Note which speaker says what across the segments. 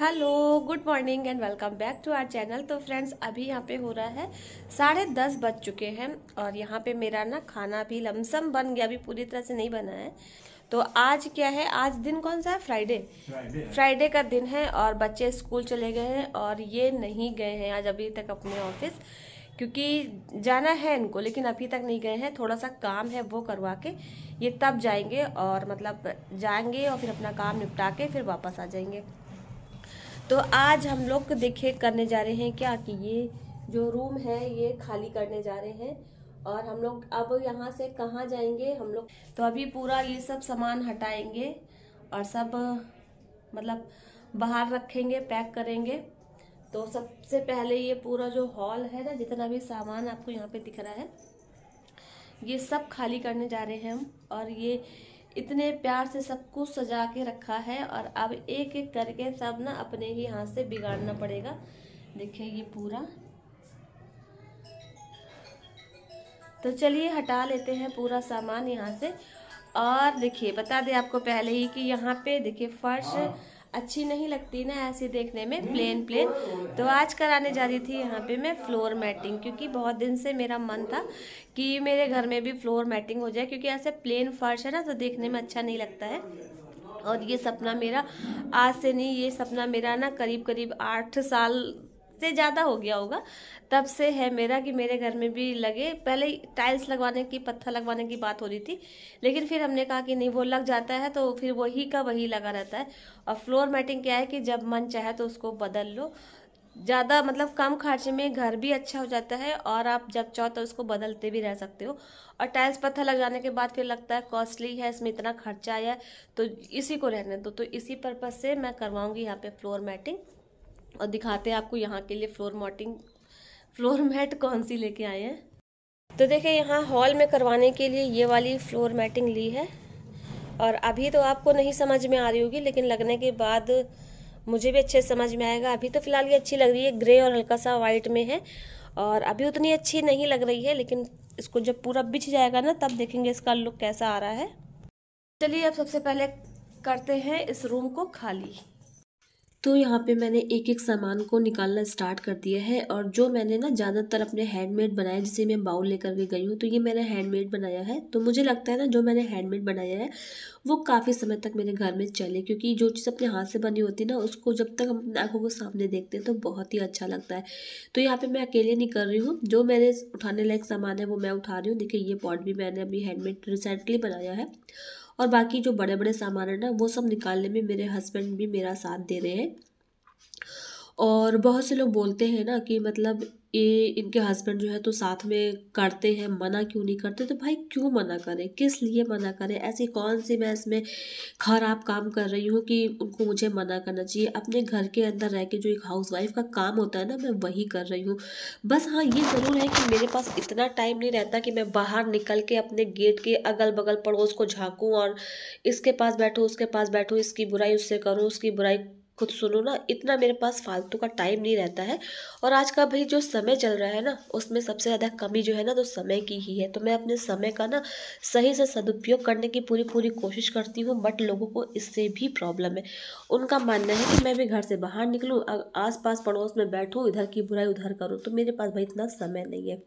Speaker 1: Hello good morning and welcome back to our channel तो friends अभी यहाँ पे हो रहा है साढ़े दस बज चुके हैं और यहाँ पे मेरा ना खाना भी लमसम बन गया अभी पूरी तरह से नहीं बना है तो आज क्या है आज दिन कौन सा है फ्राइडे फ्राइडे का दिन है और बच्चे स्कूल चले गए हैं और ये नहीं गए हैं आज अभी तक अपने ऑफिस क्योंकि जाना है इनको लेकिन अभी तक नहीं गए हैं थोड़ा सा काम है वो करवा के ये तब जाएंगे और मतलब जाएंगे और फिर अपना काम निपटा के फिर वापस आ जाएंगे तो आज हम लोग देखे करने जा रहे हैं क्या कि ये जो रूम है ये खाली करने जा रहे हैं और हम लोग अब यहाँ से कहाँ जाएंगे हम लोग तो अभी पूरा ये सब सामान हटाएंगे और सब मतलब बाहर रखेंगे पैक करेंगे तो सबसे पहले ये पूरा जो हॉल है ना जितना भी सामान आपको यहाँ पे दिख रहा है ये सब खाली करने जा रहे हैं हम और ये इतने प्यार से सब कुछ सजा के रखा है और अब एक एक करके सब ना अपने ही हाथ से बिगाड़ना पड़ेगा देखिए ये पूरा तो चलिए हटा लेते हैं पूरा सामान यहाँ से और देखिए बता दें आपको पहले ही कि यहाँ पे देखिए फर्श हाँ। अच्छी नहीं लगती ना ऐसी देखने में प्लेन प्लेन तो आज कराने जा रही थी यहाँ पे मैं फ्लोर मैटिंग क्योंकि बहुत दिन से मेरा मन था कि मेरे घर में भी फ्लोर मैटिंग हो जाए क्योंकि ऐसे प्लेन फर्श है ना तो देखने में अच्छा नहीं लगता है और ये सपना मेरा आज से नहीं ये सपना मेरा ना करीब करीब आठ साल से ज़्यादा हो गया होगा तब से है मेरा कि मेरे घर में भी लगे पहले टाइल्स लगवाने की पत्थर लगवाने की बात हो रही थी लेकिन फिर हमने कहा कि नहीं वो लग जाता है तो फिर वही का वही लगा रहता है और फ्लोर मैटिंग क्या है कि जब मन चाहे तो उसको बदल लो ज़्यादा मतलब कम खर्चे में घर भी अच्छा हो जाता है और आप जब चाहो तो उसको बदलते भी रह सकते हो और टाइल्स पत्थर लग जाने के बाद फिर लगता है कॉस्टली है इसमें इतना खर्चा आया तो इसी को रहने दो तो इसी पर्पज़ से मैं करवाऊँगी यहाँ पे फ्लोर मैटिंग और दिखाते हैं आपको यहाँ के लिए फ्लोर मॉटिंग फ्लोर मैट कौन सी लेके आए हैं तो देखिए यहाँ हॉल में करवाने के लिए ये वाली फ्लोर मैटिंग ली है और अभी तो आपको नहीं समझ में आ रही होगी लेकिन लगने के बाद मुझे भी अच्छे समझ में आएगा अभी तो फिलहाल ये अच्छी लग रही है ग्रे और हल्का सा वाइट में है और अभी उतनी अच्छी नहीं लग रही है लेकिन इसको जब पूरा बिछ जाएगा ना तब देखेंगे इसका लुक कैसा आ रहा है चलिए अब सबसे पहले करते हैं इस रूम को खाली तो यहाँ पे मैंने एक एक सामान को निकालना स्टार्ट कर दिया है और जो मैंने ना ज़्यादातर अपने हैंडमेड बनाए जिसे मैं बाउल लेकर के गई हूँ तो ये मैंने हैंडमेड बनाया है तो मुझे लगता है ना जो मैंने हैंडमेड बनाया है वो काफ़ी समय तक मेरे घर में चले क्योंकि जो चीज़ अपने हाथ से बनी होती है ना उसको जब तक हम अपनी आँखों के सामने देखते हैं तो बहुत ही अच्छा लगता है तो यहाँ पर मैं अकेले नहीं कर रही हूँ जो मेरे उठाने लायक सामान है वो मैं उठा रही हूँ देखिए ये पॉट भी मैंने अभी हैंडमेड रिसेंटली बनाया है और बाकी जो बड़े बड़े सामान है ना वो सब निकालने में मेरे हस्बैंड भी मेरा साथ दे रहे हैं और बहुत से लोग बोलते हैं ना कि मतलब ये इनके हस्बैंड जो है तो साथ में करते हैं मना क्यों नहीं करते तो भाई क्यों मना करें किस लिए मना करें ऐसी कौन सी मैं इसमें खराब काम कर रही हूँ कि उनको मुझे मना करना चाहिए अपने घर के अंदर रह के जो एक हाउस वाइफ का काम होता है ना मैं वही कर रही हूँ बस हाँ ये ज़रूर है कि मेरे पास इतना टाइम नहीं रहता कि मैं बाहर निकल के अपने गेट के अगल बगल पड़ोस को झाँकूँ और इसके पास बैठो उसके पास बैठो इसकी बुराई उससे करूँ उसकी बुराई खुद सुनो ना इतना मेरे पास फालतू का टाइम नहीं रहता है और आज का भाई जो समय चल रहा है ना उसमें सबसे ज़्यादा कमी जो है ना तो समय की ही है तो मैं अपने समय का ना सही से सदुपयोग करने की पूरी पूरी कोशिश करती हूँ बट लोगों को इससे भी प्रॉब्लम है उनका मानना है कि मैं भी घर से बाहर निकलूँ आस पास पड़ोस में बैठूँ इधर की बुराई उधर करूँ तो मेरे पास भाई इतना समय नहीं है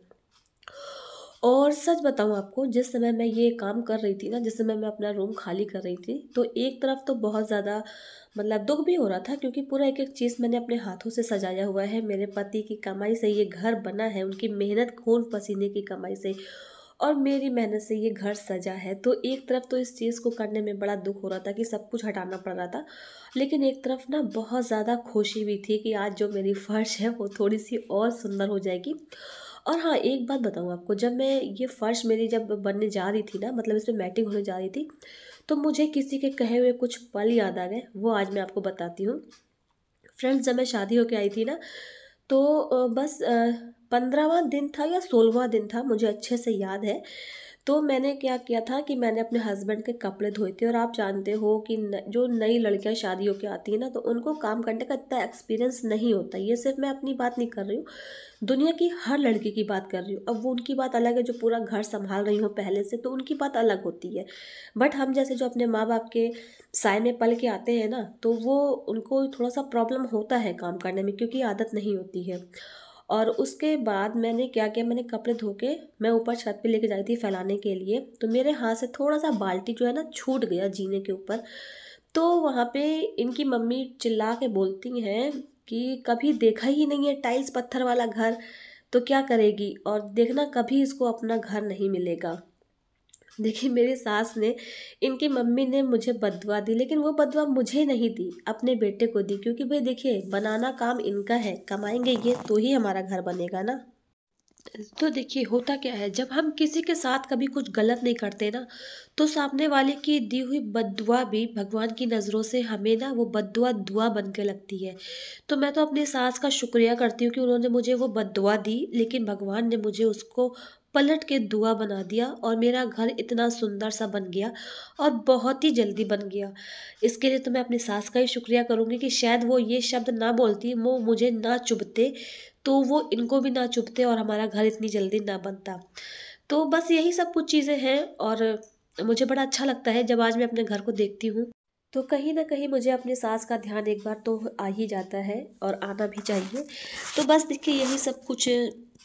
Speaker 1: और सच बताऊँ आपको जिस समय मैं ये काम कर रही थी ना जिस समय मैं अपना रूम खाली कर रही थी तो एक तरफ तो बहुत ज़्यादा मतलब दुख भी हो रहा था क्योंकि पूरा एक एक चीज़ मैंने अपने हाथों से सजाया हुआ है मेरे पति की कमाई से ये घर बना है उनकी मेहनत खून पसीने की कमाई से और मेरी मेहनत से ये घर सजा है तो एक तरफ तो इस चीज़ को करने में बड़ा दुख हो रहा था कि सब कुछ हटाना पड़ रहा था लेकिन एक तरफ ना बहुत ज़्यादा खुशी भी थी कि आज जो मेरी फर्श है वो थोड़ी सी और सुंदर हो जाएगी और हाँ एक बात बताऊँ आपको जब मैं ये फ़र्श मेरी जब बनने जा रही थी ना मतलब इसमें मैटिंग होने जा रही थी तो मुझे किसी के कहे हुए कुछ पल याद आ गए वो आज मैं आपको बताती हूँ फ्रेंड्स जब मैं शादी होकर आई थी ना तो बस पंद्रहवा दिन था या सोलहवा दिन था मुझे अच्छे से याद है तो मैंने क्या किया था कि मैंने अपने हस्बैंड के कपड़े धोए थे और आप जानते हो कि न, जो नई लड़कियां शादियों के आती हैं ना तो उनको काम करने का इतना एक्सपीरियंस नहीं होता ये सिर्फ मैं अपनी बात नहीं कर रही हूँ दुनिया की हर लड़की की बात कर रही हूँ अब वो उनकी बात अलग है जो पूरा घर संभाल रही हूँ पहले से तो उनकी बात अलग होती है बट हम जैसे जो अपने माँ बाप के साय में पल के आते हैं ना तो वो उनको थोड़ा सा प्रॉब्लम होता है काम करने में क्योंकि आदत नहीं होती है और उसके बाद मैंने क्या किया मैंने कपड़े धो के मैं ऊपर छत पे लेके जा रही थी फैलाने के लिए तो मेरे हाथ से थोड़ा सा बाल्टी जो है ना छूट गया जीने के ऊपर तो वहाँ पे इनकी मम्मी चिल्ला के बोलती हैं कि कभी देखा ही नहीं है टाइल्स पत्थर वाला घर तो क्या करेगी और देखना कभी इसको अपना घर नहीं मिलेगा देखिए मेरी सास ने इनकी मम्मी ने मुझे बदवा दी लेकिन वो बदवा मुझे नहीं दी अपने बेटे को दी क्योंकि भाई देखिए बनाना काम इनका है कमाएंगे ये तो ही हमारा घर बनेगा ना तो देखिए होता क्या है जब हम किसी के साथ कभी कुछ गलत नहीं करते ना तो सामने वाले की दी हुई बदुआ भी भगवान की नज़रों से हमें ना वो बदुआ दुआ बन के लगती है तो मैं तो अपनी सास का शुक्रिया करती हूँ कि उन्होंने मुझे वो बदुआ दी लेकिन भगवान ने मुझे उसको पलट के दुआ बना दिया और मेरा घर इतना सुंदर सा बन गया और बहुत ही जल्दी बन गया इसके लिए तो मैं अपनी सास का ही शुक्रिया करूँगी कि शायद वो ये शब्द ना बोलती वो मुझे ना चुभते तो वो इनको भी ना चुभते और हमारा घर इतनी जल्दी ना बनता तो बस यही सब कुछ चीज़ें हैं और मुझे बड़ा अच्छा लगता है जब आज मैं अपने घर को देखती हूँ तो कहीं ना कहीं मुझे अपने सास का ध्यान एक बार तो आ ही जाता है और आना भी चाहिए तो बस देखिए यही सब कुछ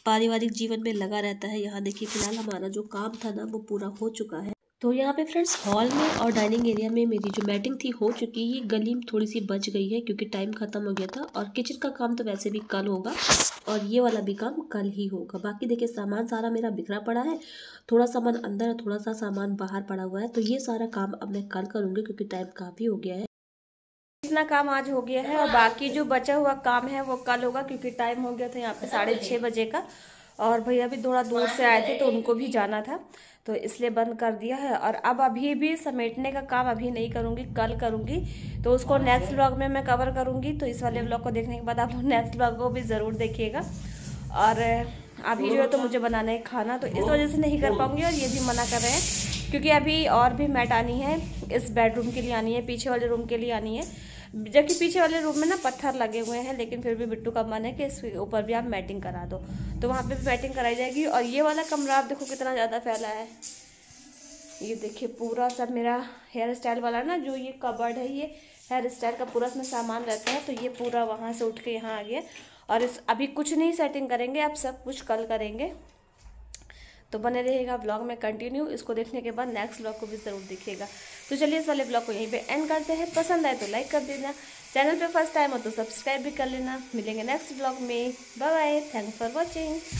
Speaker 1: पारिवारिक जीवन में लगा रहता है यहाँ देखिए फिलहाल हमारा जो काम था ना वो पूरा हो चुका है तो यहाँ पे फ्रेंड्स हॉल में और डाइनिंग एरिया में मेरी जो मैटिंग थी हो चुकी है गली में थोड़ी सी बच गई है क्योंकि टाइम ख़त्म हो गया था और किचन का काम तो वैसे भी कल होगा और ये वाला भी काम कल ही होगा बाकी देखिए सामान सारा मेरा बिखरा पड़ा है थोड़ा सामान अंदर और थोड़ा सा सामान बाहर पड़ा हुआ है तो ये सारा काम अब मैं कल करूँगी क्योंकि टाइम काफ़ी हो गया है इतना काम आज हो गया है और बाकी जो बचा हुआ काम है वो कल होगा क्योंकि टाइम हो गया था यहाँ पे साढ़े छः बजे का और भैया भी थोड़ा दूर से आए थे तो उनको भी जाना था तो इसलिए बंद कर दिया है और अब अभी भी समेटने का काम अभी नहीं करूँगी कल करूँगी तो उसको नेक्स्ट ब्लॉग में मैं कवर करूँगी तो इस वाले ब्लॉग को देखने के बाद आप लोग नेक्स्ट ब्लॉग को भी ज़रूर देखिएगा और अभी जो है तो मुझे बनाना है खाना तो इस वजह से नहीं कर पाऊँगी और ये भी मना कर रहे हैं क्योंकि अभी और भी मैट आनी है इस बेडरूम के लिए आनी है पीछे वाले रूम के लिए आनी है जबकि पीछे वाले रूम में ना पत्थर लगे हुए हैं लेकिन फिर भी बिट्टू का मन है कि इसके ऊपर भी आप मैटिंग करा दो तो वहाँ पे भी मैटिंग कराई जाएगी और ये वाला कमरा आप देखो कितना ज़्यादा फैला है ये देखिए पूरा सब मेरा हेयर स्टाइल वाला ना जो ये कबर्ड है ये हेयर स्टाइल का पूरा इसमें सामान रहता है तो ये पूरा वहाँ से उठ के यहाँ आ गया और इस अभी कुछ नहीं सेटिंग करेंगे आप सब कुछ कल करेंगे तो बने रहेगा ब्लॉग में कंटिन्यू इसको देखने के बाद नेक्स्ट ब्लॉग को भी ज़रूर देखिएगा तो चलिए इस वाले ब्लॉग को यहीं पे एंड करते हैं पसंद आए तो लाइक कर देना चैनल पे फर्स्ट टाइम हो तो सब्सक्राइब भी कर लेना मिलेंगे नेक्स्ट ब्लॉग में bye bye thanks for watching